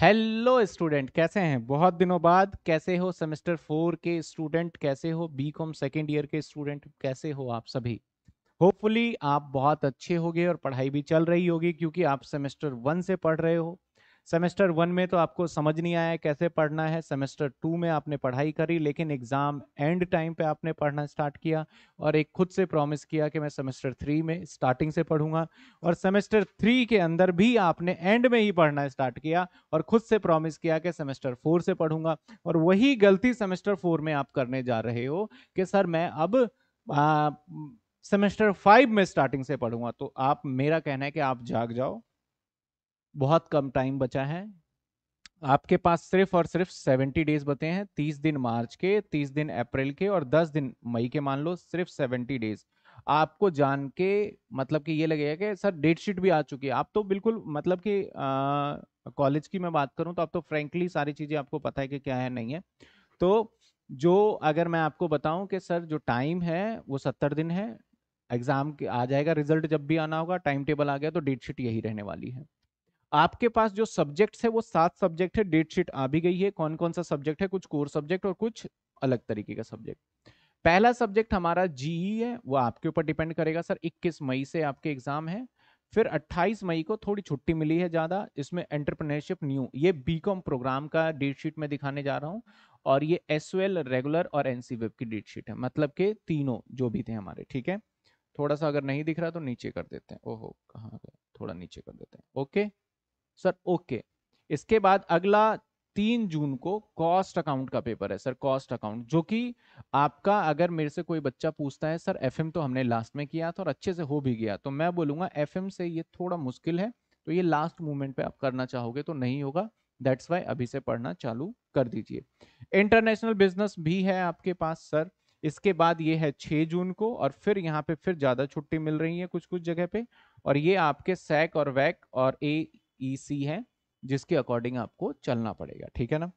hello student कैसे हैं बहुत दिनों बाद कैसे हो सेमेस्टर फोर के स्टूडेंट कैसे हो बी कॉम सेकेंड ईयर के स्टूडेंट कैसे हो आप सभी होपफुली आप बहुत अच्छे होगे और पढ़ाई भी चल रही होगी क्योंकि आप सेमेस्टर वन से पढ़ रहे हो सेमेस्टर वन में तो आपको समझ नहीं आया कैसे पढ़ना है सेमेस्टर टू में आपने पढ़ाई करी लेकिन एग्ज़ाम एंड टाइम पे आपने पढ़ना स्टार्ट किया और एक खुद से प्रॉमिस किया कि मैं सेमेस्टर थ्री में स्टार्टिंग से पढ़ूंगा और सेमेस्टर थ्री के अंदर भी आपने एंड में ही पढ़ना स्टार्ट किया और खुद से प्रॉमिस किया कि सेमेस्टर फोर से पढ़ूंगा और वही गलती सेमेस्टर फोर में आप करने जा रहे हो कि सर मैं अब आ, सेमेस्टर फाइव में स्टार्टिंग से पढ़ूंगा तो आप मेरा कहना है कि आप जाग जाओ बहुत कम टाइम बचा है आपके पास सिर्फ और सिर्फ 70 डेज बचे हैं 30 दिन मार्च के 30 दिन अप्रैल के और 10 दिन मई के मान लो सिर्फ 70 डेज आपको जान के मतलब कि ये लगेगा कि सर डेट शीट भी आ चुकी है आप तो बिल्कुल मतलब कि कॉलेज की मैं बात करूं तो आप तो फ्रेंकली सारी चीज़ें आपको पता है कि क्या है नहीं है तो जो अगर मैं आपको बताऊं कि सर जो टाइम है वो सत्तर दिन है एग्ज़ाम आ जाएगा रिजल्ट जब भी आना होगा टाइम टेबल आ गया तो डेट शीट यही रहने वाली है आपके पास जो सब्जेक्ट्स है वो सात सब्जेक्ट है डेट शीट आ भी गई है कौन कौन सा सब्जेक्ट है कुछ कोर सब्जेक्ट और कुछ अलग तरीके का सब्जेक्ट पहला सब्जेक्ट हमारा जीई e है वो आपके ऊपर डिपेंड करेगा सर 21 मई से आपके एग्जाम है फिर 28 मई को थोड़ी छुट्टी मिली है ज़्यादा इसमें एंटरप्रेन्योरशिप न्यू ये बीकॉम प्रोग्राम का डेट शीट में दिखाने जा रहा हूँ और ये एस रेगुलर और एन वेब e की डेट शीट है मतलब के तीनों जो भी थे हमारे ठीक है थोड़ा सा अगर नहीं दिख रहा तो नीचे कर देते हैं ओहो कहाँ गया थोड़ा नीचे कर देते हैं ओके सर ओके इसके बाद अगला तीन जून को कॉस्ट अकाउंट का पेपर है सर कॉस्ट अकाउंट जो कि आपका अगर मेरे से कोई बच्चा पूछता है सर एफ तो हमने लास्ट में किया था और अच्छे से हो भी गया तो मैं बोलूंगा एफ से ये थोड़ा मुश्किल है तो ये लास्ट मूवमेंट पे आप करना चाहोगे तो नहीं होगा दैट्स वाई अभी से पढ़ना चालू कर दीजिए इंटरनेशनल बिजनेस भी है आपके पास सर इसके बाद ये है 6 जून को और फिर यहाँ पे फिर ज़्यादा छुट्टी मिल रही है कुछ कुछ जगह पे और ये आपके सैक और वैक और ए ई e सी है जिसके अकॉर्डिंग आपको चलना पड़ेगा ठीक है ना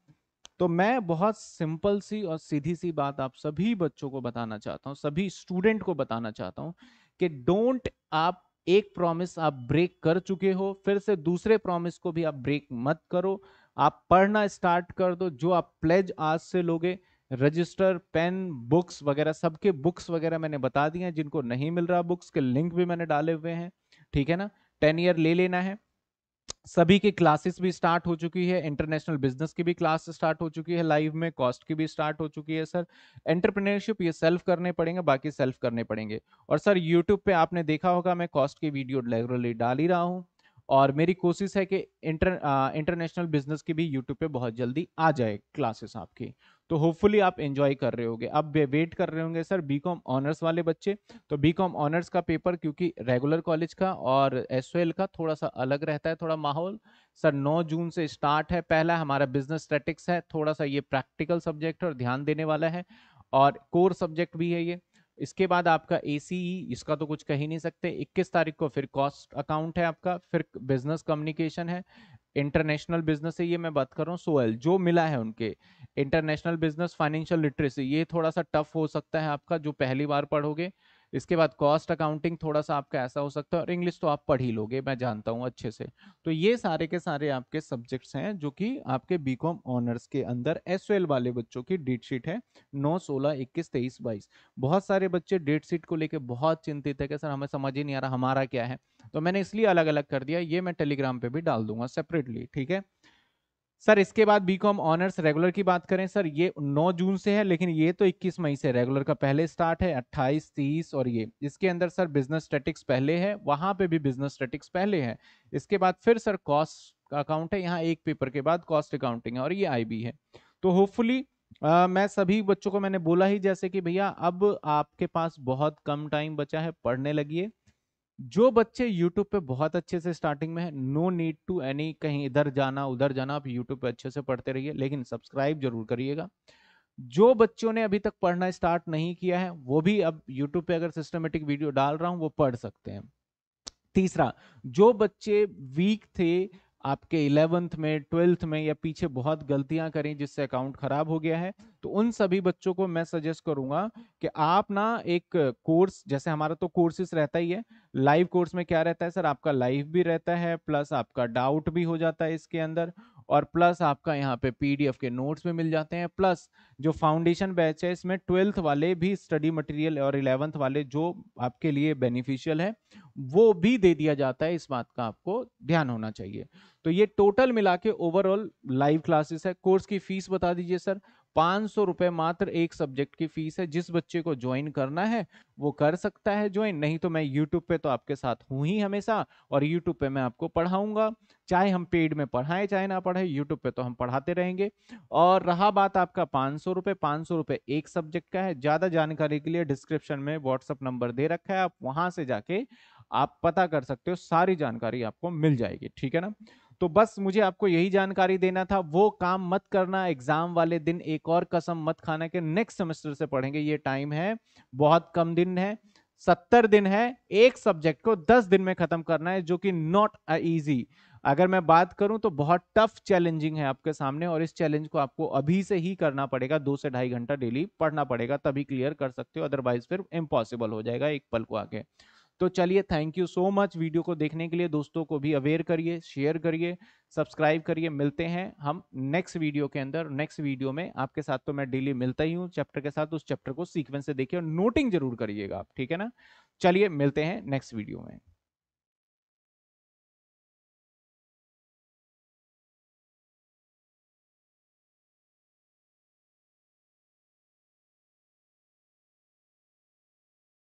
तो मैं बहुत सिंपल सी और सीधी सी बात आप सभी बच्चों को बताना चाहता हूँ सभी स्टूडेंट को बताना चाहता हूँ कि डोंट आप एक प्रॉमिस आप ब्रेक कर चुके हो फिर से दूसरे प्रॉमिस को भी आप ब्रेक मत करो आप पढ़ना स्टार्ट कर दो जो आप प्लेज आज से लोगे रजिस्टर पेन बुक्स वगैरह सबके बुक्स वगैरह मैंने बता दिए हैं जिनको नहीं मिल रहा बुक्स के लिंक भी मैंने डाले हुए हैं ठीक है ना टेन ईयर ले लेना है सभी के क्लासेस भी स्टार्ट हो चुकी है इंटरनेशनल बिजनेस की भी क्लास स्टार्ट हो चुकी है लाइव में कॉस्ट की भी स्टार्ट हो चुकी है सर एंटरप्रेन्योरशिप ये सेल्फ करने पड़ेंगे बाकी सेल्फ करने पड़ेंगे और सर यूट्यूब पे आपने देखा होगा मैं कॉस्ट की वीडियो रेगुलरली डाल ही रहा हूँ और मेरी कोशिश है कि इंटर इंटरनेशनल बिजनेस की भी यूट्यूब पर बहुत जल्दी आ जाए क्लासेस आपकी तो होपफुली आप एंजॉय कर रहे होगे आप वेट कर रहे होंगे सर बी कॉम ऑनर्स वाले बच्चे तो बी कॉम ऑनर्स का पेपर क्योंकि रेगुलर कॉलेज का और एस का थोड़ा सा अलग रहता है थोड़ा माहौल सर 9 जून से स्टार्ट है पहला हमारा बिजनेस स्टेटिक्स है थोड़ा सा ये प्रैक्टिकल सब्जेक्ट और ध्यान देने वाला है और कोर सब्जेक्ट भी है ये इसके बाद आपका ए e, इसका तो कुछ कह ही नहीं सकते 21 तारीख को फिर कॉस्ट अकाउंट है आपका फिर बिजनेस कम्युनिकेशन है इंटरनेशनल बिजनेस है ये मैं बात कर रहा हूँ सोएल जो मिला है उनके इंटरनेशनल बिजनेस फाइनेंशियल लिटरेसी ये थोड़ा सा टफ हो सकता है आपका जो पहली बार पढ़ोगे इसके बाद कॉस्ट अकाउंटिंग थोड़ा सा आपका ऐसा हो सकता है और इंग्लिश तो आप पढ़ ही लोगे मैं जानता हूँ अच्छे से तो ये सारे के सारे आपके सब्जेक्ट्स हैं जो कि आपके बीकॉम ऑनर्स के अंदर एस वाले बच्चों की डेट शीट है नौ सोलह इक्कीस तेईस बाईस बहुत सारे बच्चे डेट शीट को लेके बहुत चिंतित है कि सर हमें समझ ही नहीं आ रहा हमारा क्या है तो मैंने इसलिए अलग अलग कर दिया ये मैं टेलीग्राम पर भी डाल दूंगा सेपरेटली ठीक है सर इसके बाद बी कॉम ऑनर्स रेगुलर की बात करें सर ये 9 जून से है लेकिन ये तो 21 मई से रेगुलर का पहले स्टार्ट है 28 30 और ये इसके अंदर सर बिजनेस स्टेटिक्स पहले है वहाँ पे भी बिजनेस स्टेटिक्स पहले है इसके बाद फिर सर कॉस्ट का अकाउंट है यहाँ एक पेपर के बाद कॉस्ट अकाउंटिंग है और ये आई है तो होपफुली मैं सभी बच्चों को मैंने बोला ही जैसे कि भैया अब आपके पास बहुत कम टाइम बचा है पढ़ने है जो बच्चे YouTube पे बहुत अच्छे से स्टार्टिंग में है नो नीड टू एनी कहीं इधर जाना उधर जाना आप यूट्यूब पे अच्छे से पढ़ते रहिए लेकिन सब्सक्राइब जरूर करिएगा जो बच्चों ने अभी तक पढ़ना स्टार्ट नहीं किया है वो भी अब यूट्यूब पे अगर सिस्टमेटिक वीडियो डाल रहा हूँ वो पढ़ सकते हैं तीसरा जो बच्चे वीक थे आपके इलेवेंथ में ट्वेल्थ में या पीछे बहुत गलतियां करी जिससे अकाउंट खराब हो गया है तो उन सभी बच्चों को मैं सजेस्ट करूंगा कि आप ना एक कोर्स जैसे हमारा तो कोर्सेस रहता ही है लाइव कोर्स में क्या रहता है सर आपका लाइव भी रहता है प्लस आपका डाउट भी हो जाता है इसके अंदर और प्लस आपका यहाँ पे पीडीएफ के नोट्स भी मिल जाते हैं प्लस जो फाउंडेशन बैच है इसमें ट्वेल्थ वाले भी स्टडी मटेरियल और इलेवंथ वाले जो आपके लिए बेनिफिशियल है वो भी दे दिया जाता है इस बात का आपको ध्यान होना चाहिए तो ये टोटल मिला के ओवरऑल लाइव क्लासेस है कोर्स की फीस बता दीजिए सर पाँच सौ रुपये मात्र एक सब्जेक्ट की फीस है जिस बच्चे को ज्वाइन करना है वो कर सकता है ज्वाइन नहीं तो मैं यूट्यूब पे तो आपके साथ हूँ ही हमेशा और यूट्यूब पे मैं आपको पढ़ाऊंगा चाहे हम पेड में पढ़ाएं चाहे ना पढ़ाएं यूट्यूब पे तो हम पढ़ाते रहेंगे और रहा बात आपका पाँच सौ रुपये पाँच सौ रुपये एक सब्जेक्ट का है ज़्यादा जानकारी के लिए डिस्क्रिप्शन में व्हाट्सअप नंबर दे रखा है आप वहाँ से जाके आप पता कर सकते हो सारी जानकारी आपको मिल जाएगी ठीक है ना तो बस मुझे आपको यही जानकारी देना था वो काम मत करना एग्जाम वाले दिन एक और कसम मत खाना कि नेक्स्ट सेमेस्टर से पढ़ेंगे ये टाइम है बहुत कम दिन है सत्तर दिन है एक सब्जेक्ट को दस दिन में खत्म करना है जो कि नॉट ईजी अगर मैं बात करूं तो बहुत टफ चैलेंजिंग है आपके सामने और इस चैलेंज को आपको अभी से ही करना पड़ेगा दो से ढाई घंटा डेली पढ़ना पड़ेगा तभी क्लियर कर सकते हो अदरवाइज फिर इम्पॉसिबल हो जाएगा एक पल को आगे तो चलिए thank you so much video को देखने के लिए दोस्तों को भी अवेयर करिए शेयर करिए सब्सक्राइब करिए मिलते हैं हम नेक्स्ट वीडियो के अंदर नेक्स्ट वीडियो में आपके साथ तो मैं डेली मिलता ही हूँ चैप्टर के साथ उस चैप्टर को सीक्वेंस से देखिए और नोटिंग जरूर करिएगा आप ठीक है ना चलिए मिलते हैं नेक्स्ट वीडियो में